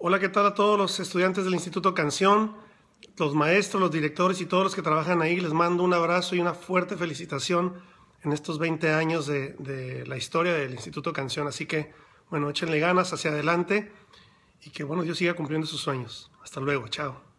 Hola, ¿qué tal a todos los estudiantes del Instituto Canción, los maestros, los directores y todos los que trabajan ahí? Les mando un abrazo y una fuerte felicitación en estos 20 años de, de la historia del Instituto Canción. Así que, bueno, échenle ganas hacia adelante y que, bueno, Dios siga cumpliendo sus sueños. Hasta luego, chao.